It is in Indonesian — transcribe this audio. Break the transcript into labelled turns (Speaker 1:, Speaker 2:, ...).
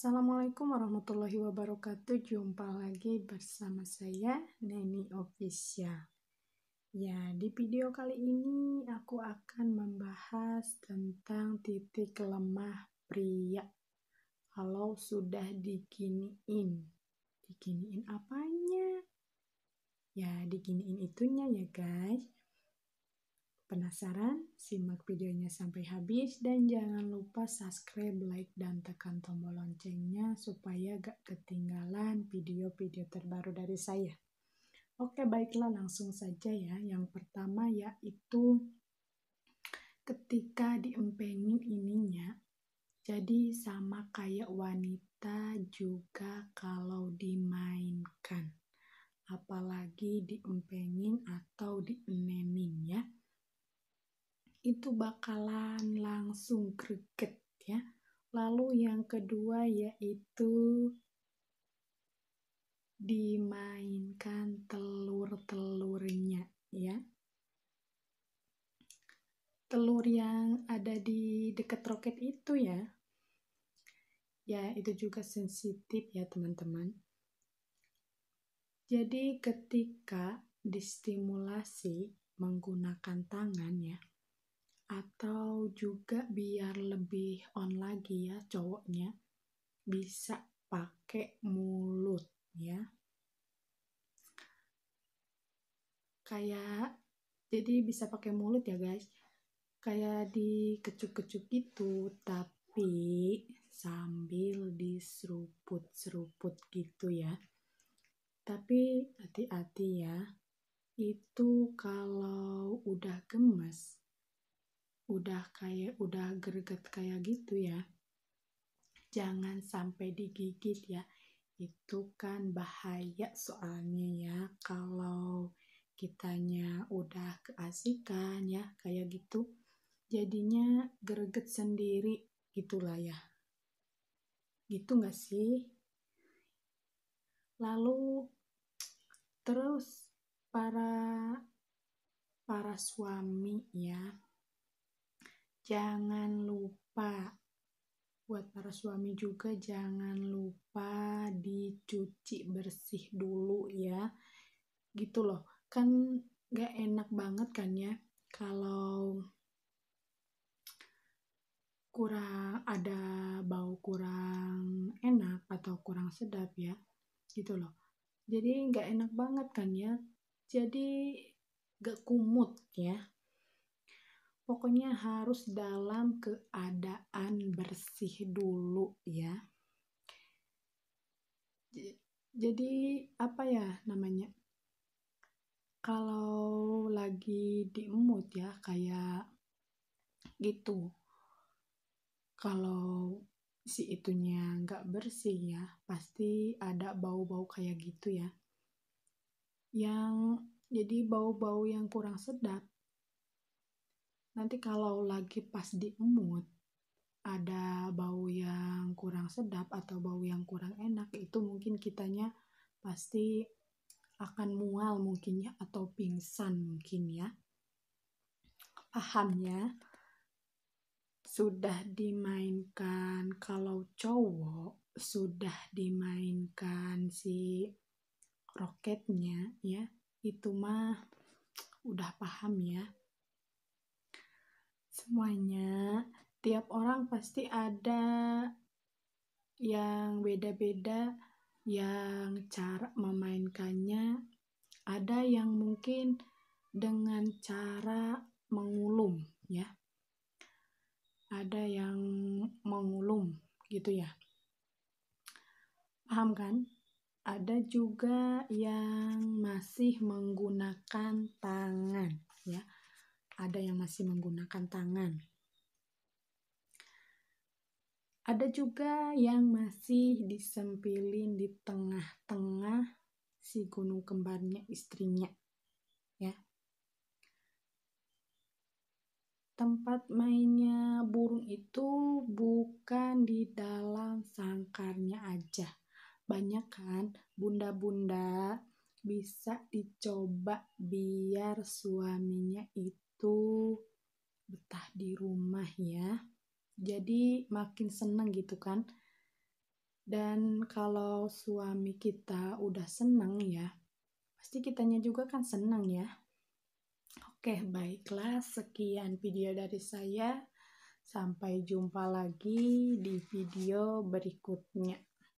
Speaker 1: Assalamualaikum warahmatullahi wabarakatuh. Jumpa lagi bersama saya Neni Official. Ya, di video kali ini aku akan membahas tentang titik lemah pria. Kalau sudah diginiin. Diginiin apanya? Ya, diginiin itunya ya, guys. Penasaran? Simak videonya sampai habis dan jangan lupa subscribe, like, dan tekan tombol loncengnya supaya gak ketinggalan video-video terbaru dari saya. Oke baiklah langsung saja ya. Yang pertama yaitu ketika diempengin ininya jadi sama kayak wanita juga kalau dimainkan apalagi diempengin atau dienemin ya itu bakalan langsung greget ya. Lalu yang kedua yaitu dimainkan telur-telurnya ya. Telur yang ada di dekat roket itu ya. Ya, itu juga sensitif ya, teman-teman. Jadi ketika distimulasi menggunakan tangan ya, atau juga biar lebih on lagi ya cowoknya bisa pakai mulut ya kayak jadi bisa pakai mulut ya guys kayak dikecuk-kecuk gitu tapi sambil diseruput-seruput gitu ya tapi hati-hati ya itu kalau udah gemes udah kayak udah greget kayak gitu ya jangan sampai digigit ya itu kan bahaya soalnya ya kalau kitanya udah keasikan ya kayak gitu jadinya greget sendiri gitulah ya gitu nggak sih lalu terus para para suami ya jangan lupa buat para suami juga jangan lupa dicuci bersih dulu ya gitu loh kan gak enak banget kan ya kalau kurang ada bau kurang enak atau kurang sedap ya gitu loh jadi gak enak banget kan ya jadi gak kumut ya pokoknya harus dalam keadaan bersih dulu ya jadi apa ya namanya kalau lagi di mood ya kayak gitu kalau si itunya nggak bersih ya pasti ada bau-bau kayak gitu ya yang jadi bau-bau yang kurang sedap nanti kalau lagi pas di mood ada bau yang kurang sedap atau bau yang kurang enak itu mungkin kitanya pasti akan mual mungkin ya atau pingsan mungkin ya pahamnya sudah dimainkan kalau cowok sudah dimainkan si roketnya ya itu mah udah paham ya semuanya tiap orang pasti ada yang beda-beda yang cara memainkannya ada yang mungkin dengan cara mengulum ya ada yang mengulum gitu ya paham kan ada juga yang masih menggunakan tangan ya ada yang masih menggunakan tangan. Ada juga yang masih disempilin di tengah-tengah si gunung kembarnya istrinya. Ya. Tempat mainnya burung itu bukan di dalam sangkarnya aja. Banyak kan bunda-bunda bisa dicoba biar suaminya itu itu betah di rumah ya jadi makin senang gitu kan dan kalau suami kita udah senang ya pasti kitanya juga kan senang ya oke baiklah sekian video dari saya sampai jumpa lagi di video berikutnya